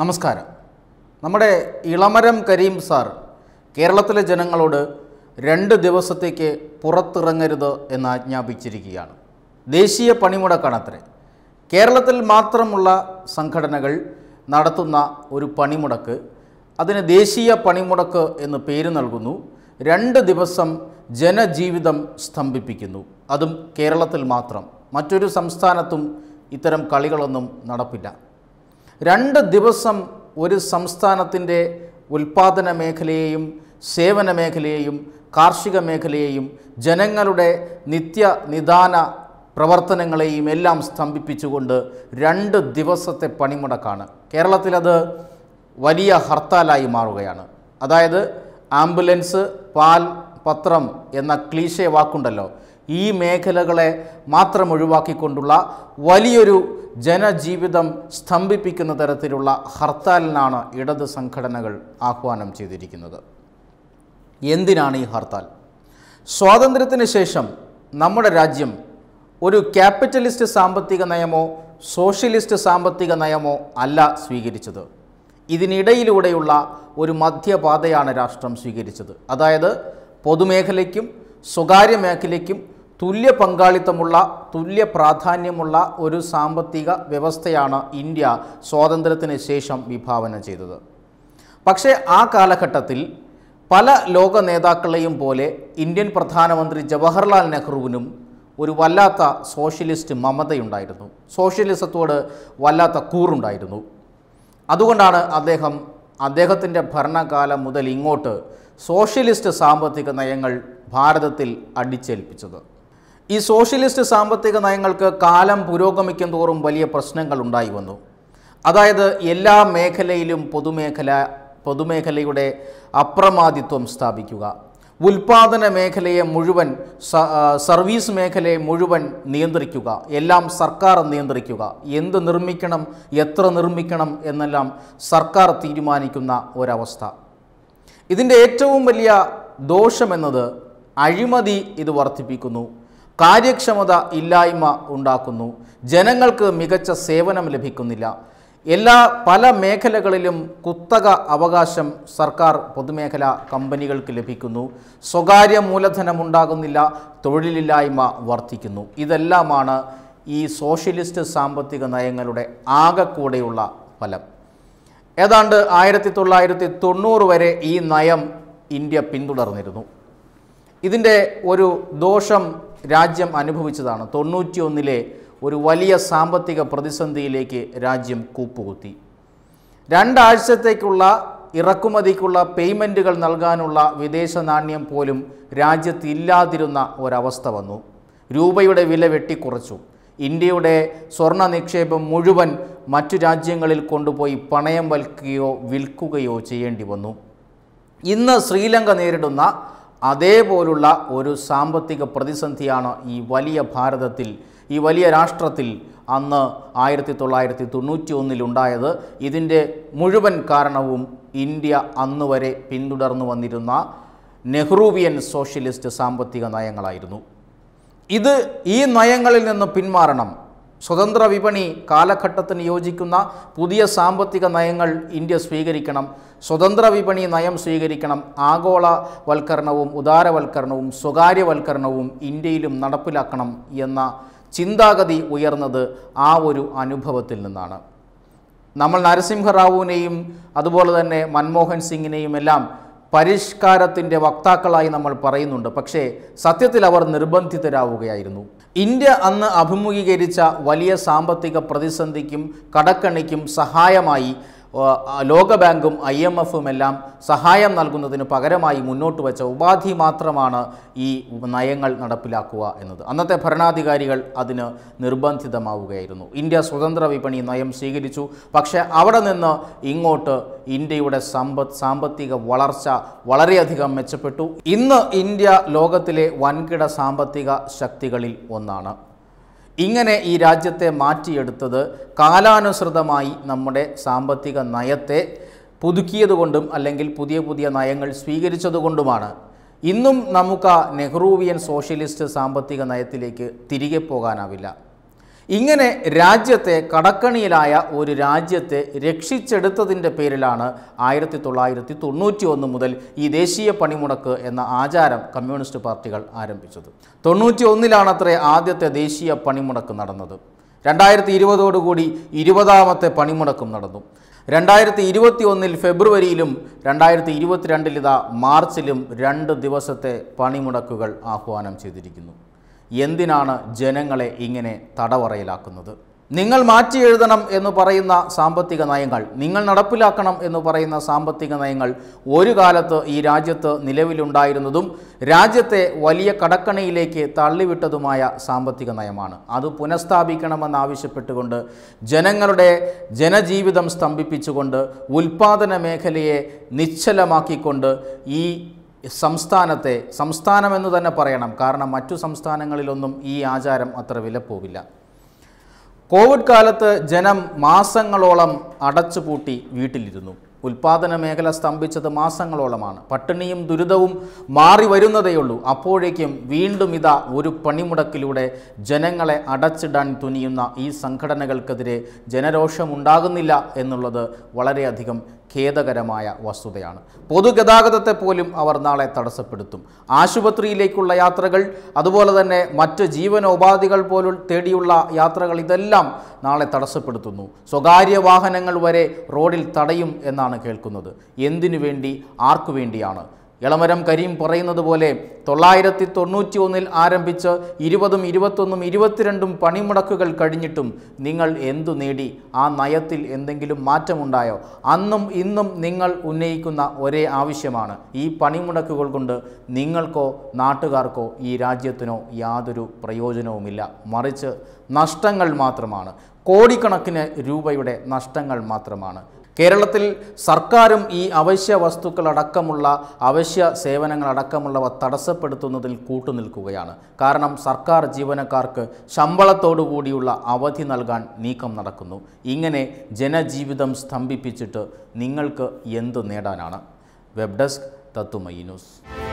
നമസ്കാരം നമ്മുടെ ഇളമരം കരീം സാർ കേരളത്തിലെ ജനങ്ങളോട് രണ്ട് ദിവസത്തേക്ക് പുറത്തിറങ്ങരുത് എന്ന് ആജ്ഞാപിച്ചിരിക്കുകയാണ് ദേശീയ പണിമുടക്കാണത്ര കേരളത്തിൽ മാത്രമുള്ള സംഘടനകൾ നടത്തുന്ന ഒരു പണിമുടക്ക് അതിന് ദേശീയ പണിമുടക്ക് എന്ന് പേര് നൽകുന്നു രണ്ട് ദിവസം ജനജീവിതം സ്തംഭിപ്പിക്കുന്നു അതും കേരളത്തിൽ മാത്രം മറ്റൊരു സംസ്ഥാനത്തും ഇത്തരം കളികളൊന്നും നടപ്പില്ല രണ്ട് ദിവസം ഒരു സംസ്ഥാനത്തിൻ്റെ ഉൽപ്പാദന മേഖലയെയും സേവന മേഖലയെയും കാർഷിക മേഖലയെയും ജനങ്ങളുടെ നിത്യ നിദാന പ്രവർത്തനങ്ങളെയും എല്ലാം സ്തംഭിപ്പിച്ചുകൊണ്ട് രണ്ട് ദിവസത്തെ പണിമുടക്കാണ് കേരളത്തിലത് വലിയ ഹർത്താലായി മാറുകയാണ് അതായത് ആംബുലൻസ് പാൽ പത്രം എന്ന ക്ലീശയ വാക്കുണ്ടല്ലോ ഈ മേഖലകളെ മാത്രം ഒഴിവാക്കിക്കൊണ്ടുള്ള വലിയൊരു ജനജീവിതം സ്തംഭിപ്പിക്കുന്ന തരത്തിലുള്ള ഹർത്താലിനാണ് ഇടത് സംഘടനകൾ ആഹ്വാനം ചെയ്തിരിക്കുന്നത് എന്തിനാണ് ഈ ഹർത്താൽ സ്വാതന്ത്ര്യത്തിന് ശേഷം നമ്മുടെ രാജ്യം ഒരു ക്യാപിറ്റലിസ്റ്റ് സാമ്പത്തിക നയമോ സോഷ്യലിസ്റ്റ് സാമ്പത്തിക നയമോ അല്ല സ്വീകരിച്ചത് ഇതിനിടയിലൂടെയുള്ള ഒരു മധ്യപാതയാണ് രാഷ്ട്രം സ്വീകരിച്ചത് അതായത് പൊതുമേഖലയ്ക്കും സ്വകാര്യ മേഖലയ്ക്കും തുല്യ പങ്കാളിത്തമുള്ള തുല്യ പ്രാധാന്യമുള്ള ഒരു സാമ്പത്തിക വ്യവസ്ഥയാണ് ഇന്ത്യ സ്വാതന്ത്ര്യത്തിന് ശേഷം വിഭാവന ചെയ്തത് പക്ഷേ ആ കാലഘട്ടത്തിൽ പല ലോക നേതാക്കളെയും പോലെ ഇന്ത്യൻ പ്രധാനമന്ത്രി ജവഹർലാൽ നെഹ്റുവിനും ഒരു വല്ലാത്ത സോഷ്യലിസ്റ്റ് മമതയുണ്ടായിരുന്നു സോഷ്യലിസത്തോട് വല്ലാത്ത കൂറുണ്ടായിരുന്നു അതുകൊണ്ടാണ് അദ്ദേഹം അദ്ദേഹത്തിൻ്റെ ഭരണകാലം മുതൽ ഇങ്ങോട്ട് സോഷ്യലിസ്റ്റ് സാമ്പത്തിക നയങ്ങൾ ഭാരതത്തിൽ അടിച്ചേൽപ്പിച്ചത് ഈ സോഷ്യലിസ്റ്റ് സാമ്പത്തിക നയങ്ങൾക്ക് കാലം പുരോഗമിക്കും തോറും വലിയ പ്രശ്നങ്ങൾ ഉണ്ടായി വന്നു അതായത് എല്ലാ മേഖലയിലും പൊതുമേഖല പൊതുമേഖലയുടെ അപ്രമാദിത്വം സ്ഥാപിക്കുക ഉൽപാദന മേഖലയെ മുഴുവൻ സർവീസ് മേഖലയെ മുഴുവൻ നിയന്ത്രിക്കുക എല്ലാം സർക്കാർ നിയന്ത്രിക്കുക എന്ത് നിർമ്മിക്കണം എത്ര നിർമ്മിക്കണം എന്നെല്ലാം സർക്കാർ തീരുമാനിക്കുന്ന ഒരവസ്ഥ ഇതിൻ്റെ ഏറ്റവും വലിയ ദോഷമെന്നത് അഴിമതി ഇത് വർദ്ധിപ്പിക്കുന്നു കാര്യക്ഷമത ഇല്ലായ്മ ഉണ്ടാക്കുന്നു ജനങ്ങൾക്ക് മികച്ച സേവനം ലഭിക്കുന്നില്ല എല്ലാ പല മേഖലകളിലും കുത്തക അവകാശം സർക്കാർ പൊതുമേഖല കമ്പനികൾക്ക് ലഭിക്കുന്നു സ്വകാര്യ മൂലധനമുണ്ടാകുന്നില്ല തൊഴിലില്ലായ്മ വർദ്ധിക്കുന്നു ഇതെല്ലാമാണ് ഈ സോഷ്യലിസ്റ്റ് സാമ്പത്തിക നയങ്ങളുടെ ആകെക്കൂടെയുള്ള ഫലം ഏതാണ്ട് ആയിരത്തി തൊള്ളായിരത്തി തൊണ്ണൂറ് വരെ ഈ നയം ഇന്ത്യ പിന്തുടർന്നിരുന്നു ഇതിൻ്റെ ഒരു ദോഷം രാജ്യം അനുഭവിച്ചതാണ് തൊണ്ണൂറ്റിയൊന്നിലെ ഒരു വലിയ സാമ്പത്തിക പ്രതിസന്ധിയിലേക്ക് രാജ്യം കൂപ്പുകുത്തി രണ്ടാഴ്ചത്തേക്കുള്ള ഇറക്കുമതിക്കുള്ള പേയ്മെൻറ്റുകൾ നൽകാനുള്ള വിദേശ നാണ്യം പോലും രാജ്യത്തില്ലാതിരുന്ന ഒരവസ്ഥ വന്നു രൂപയുടെ വില വെട്ടിക്കുറച്ചു ഇന്ത്യയുടെ സ്വർണ്ണ നിക്ഷേപം മുഴുവൻ മറ്റു രാജ്യങ്ങളിൽ കൊണ്ടുപോയി പണയം വൽക്കുകയോ വിൽക്കുകയോ ചെയ്യേണ്ടി വന്നു ഇന്ന് ശ്രീലങ്ക നേരിടുന്ന അതേപോലുള്ള ഒരു സാമ്പത്തിക പ്രതിസന്ധിയാണ് ഈ വലിയ ഭാരതത്തിൽ ഈ വലിയ രാഷ്ട്രത്തിൽ അന്ന് ആയിരത്തി തൊള്ളായിരത്തി തൊണ്ണൂറ്റി ഒന്നിലുണ്ടായത് ഇതിൻ്റെ മുഴുവൻ കാരണവും ഇന്ത്യ അന്ന് വരെ പിന്തുടർന്നു വന്നിരുന്ന നെഹ്റൂവിയൻ സോഷ്യലിസ്റ്റ് സാമ്പത്തിക നയങ്ങളായിരുന്നു ഇത് ഈ നയങ്ങളിൽ നിന്ന് പിന്മാറണം സ്വതന്ത്ര വിപണി കാലഘട്ടത്തിന് യോജിക്കുന്ന പുതിയ സാമ്പത്തിക നയങ്ങൾ ഇന്ത്യ സ്വീകരിക്കണം സ്വതന്ത്ര വിപണി നയം സ്വീകരിക്കണം ആഗോളവൽക്കരണവും ഉദാരവൽക്കരണവും സ്വകാര്യവൽക്കരണവും ഇന്ത്യയിലും നടപ്പിലാക്കണം എന്ന ചിന്താഗതി ഉയർന്നത് ആ ഒരു അനുഭവത്തിൽ നിന്നാണ് നമ്മൾ നരസിംഹറാവുവിനെയും അതുപോലെ തന്നെ മൻമോഹൻ സിംഗിനെയും എല്ലാം പരിഷ്കാരത്തിൻ്റെ വക്താക്കളായി നമ്മൾ പറയുന്നുണ്ട് പക്ഷേ സത്യത്തിൽ അവർ നിർബന്ധിതരാവുകയായിരുന്നു ഇന്ത്യ അന്ന് അഭിമുഖീകരിച്ച വലിയ സാമ്പത്തിക പ്രതിസന്ധിക്കും കടക്കണിക്കും സഹായമായി ലോകബാങ്കും ഐ എം എഫും എല്ലാം സഹായം നൽകുന്നതിന് പകരമായി മുന്നോട്ട് വെച്ച ഉപാധി മാത്രമാണ് ഈ നയങ്ങൾ നടപ്പിലാക്കുക എന്നത് അന്നത്തെ ഭരണാധികാരികൾ അതിന് നിർബന്ധിതമാവുകയായിരുന്നു ഇന്ത്യ സ്വതന്ത്ര വിപണി നയം സ്വീകരിച്ചു പക്ഷേ അവിടെ നിന്ന് ഇങ്ങോട്ട് ഇന്ത്യയുടെ സമ്പത്ത് സാമ്പത്തിക വളർച്ച വളരെയധികം മെച്ചപ്പെട്ടു ഇന്ന് ഇന്ത്യ ലോകത്തിലെ വൻകിട സാമ്പത്തിക ശക്തികളിൽ ഒന്നാണ് ഇങ്ങനെ ഈ രാജ്യത്തെ മാറ്റിയെടുത്തത് കാലാനുസൃതമായി നമ്മുടെ സാമ്പത്തിക നയത്തെ പുതുക്കിയതുകൊണ്ടും അല്ലെങ്കിൽ പുതിയ പുതിയ നയങ്ങൾ സ്വീകരിച്ചതുകൊണ്ടുമാണ് ഇന്നും നമുക്ക് നെഹ്റൂവിയൻ സോഷ്യലിസ്റ്റ് സാമ്പത്തിക നയത്തിലേക്ക് തിരികെ പോകാനാവില്ല ഇങ്ങനെ രാജ്യത്തെ കടക്കണിയിലായ ഒരു രാജ്യത്തെ രക്ഷിച്ചെടുത്തതിൻ്റെ പേരിലാണ് ആയിരത്തി തൊള്ളായിരത്തി തൊണ്ണൂറ്റി ഒന്ന് മുതൽ ഈ ദേശീയ പണിമുടക്ക് എന്ന ആചാരം കമ്മ്യൂണിസ്റ്റ് പാർട്ടികൾ ആരംഭിച്ചത് തൊണ്ണൂറ്റി അത്ര ആദ്യത്തെ ദേശീയ പണിമുടക്ക് നടന്നത് രണ്ടായിരത്തി ഇരുപതോടുകൂടി ഇരുപതാമത്തെ പണിമുടക്കും നടന്നു രണ്ടായിരത്തി ഇരുപത്തി ഒന്നിൽ ഫെബ്രുവരിയിലും രണ്ടായിരത്തി ഇരുപത്തിരണ്ടിലിതാ ഇതാ മാർച്ചിലും രണ്ട് ദിവസത്തെ പണിമുടക്കുകൾ ആഹ്വാനം ചെയ്തിരിക്കുന്നു എന്തിനാണ് ജനങ്ങളെ ഇങ്ങനെ തടവറയിലാക്കുന്നത് നിങ്ങൾ മാറ്റി എഴുതണം എന്ന് പറയുന്ന സാമ്പത്തിക നയങ്ങൾ നിങ്ങൾ നടപ്പിലാക്കണം എന്ന് പറയുന്ന സാമ്പത്തിക നയങ്ങൾ ഒരു കാലത്ത് ഈ രാജ്യത്ത് നിലവിലുണ്ടായിരുന്നതും രാജ്യത്തെ വലിയ കടക്കണിയിലേക്ക് തള്ളിവിട്ടതുമായ സാമ്പത്തിക നയമാണ് അത് പുനഃസ്ഥാപിക്കണമെന്നാവശ്യപ്പെട്ടുകൊണ്ട് ജനങ്ങളുടെ ജനജീവിതം സ്തംഭിപ്പിച്ചുകൊണ്ട് ഉൽപ്പാദന മേഖലയെ നിശ്ചലമാക്കിക്കൊണ്ട് ഈ സംസ്ഥാനത്തെ സംസ്ഥാനമെന്ന് തന്നെ പറയണം കാരണം മറ്റു സംസ്ഥാനങ്ങളിലൊന്നും ഈ ആചാരം അത്ര വിലപ്പോവില്ല കോവിഡ് കാലത്ത് ജനം മാസങ്ങളോളം അടച്ചുപൂട്ടി വീട്ടിലിരുന്നു ഉൽപാദന മേഖല സ്തംഭിച്ചത് മാസങ്ങളോളമാണ് പട്ടിണിയും ദുരിതവും മാറി വരുന്നതേയുള്ളൂ അപ്പോഴേക്കും വീണ്ടും ഇതാ ഒരു പണിമുടക്കിലൂടെ ജനങ്ങളെ അടച്ചിടാൻ തുനിയുന്ന ഈ സംഘടനകൾക്കെതിരെ ജനരോഷമുണ്ടാകുന്നില്ല എന്നുള്ളത് വളരെയധികം ഖേദകരമായ വസ്തുതയാണ് പൊതുഗതാഗതത്തെ പോലും അവർ നാളെ തടസ്സപ്പെടുത്തും ആശുപത്രിയിലേക്കുള്ള യാത്രകൾ അതുപോലെ തന്നെ മറ്റ് ജീവനോപാധികൾ പോലും തേടിയുള്ള യാത്രകൾ ഇതെല്ലാം നാളെ തടസ്സപ്പെടുത്തുന്നു സ്വകാര്യ വാഹനങ്ങൾ വരെ റോഡിൽ തടയും എന്നാണ് കേൾക്കുന്നത് എന്തിനു വേണ്ടി ആർക്കു വേണ്ടിയാണ് ഇളമരം കരീം പറയുന്നത് പോലെ തൊള്ളായിരത്തി തൊണ്ണൂറ്റി ഒന്നിൽ ആരംഭിച്ച് ഇരുപതും ഇരുപത്തൊന്നും ഇരുപത്തിരണ്ടും പണിമുടക്കുകൾ കഴിഞ്ഞിട്ടും നിങ്ങൾ എന്തു നേടി ആ നയത്തിൽ എന്തെങ്കിലും മാറ്റമുണ്ടായോ അന്നും ഇന്നും നിങ്ങൾ ഉന്നയിക്കുന്ന ഒരേ ആവശ്യമാണ് ഈ പണിമുടക്കുകൾ കൊണ്ട് നിങ്ങൾക്കോ നാട്ടുകാർക്കോ ഈ രാജ്യത്തിനോ യാതൊരു പ്രയോജനവുമില്ല മറിച്ച് നഷ്ടങ്ങൾ മാത്രമാണ് കോടിക്കണക്കിന് രൂപയുടെ നഷ്ടങ്ങൾ മാത്രമാണ് കേരളത്തിൽ സർക്കാരും ഈ അവശ്യ വസ്തുക്കൾ അടക്കമുള്ള അവശ്യ സേവനങ്ങൾ അടക്കമുള്ളവ തടസ്സപ്പെടുത്തുന്നതിൽ കൂട്ടുനിൽക്കുകയാണ് കാരണം സർക്കാർ ജീവനക്കാർക്ക് ശമ്പളത്തോടു കൂടിയുള്ള അവധി നൽകാൻ നീക്കം നടക്കുന്നു ഇങ്ങനെ ജനജീവിതം സ്തംഭിപ്പിച്ചിട്ട് നിങ്ങൾക്ക് എന്ത് നേടാനാണ് വെബ് ഡെസ്ക് തത്തുമൈ ന്യൂസ്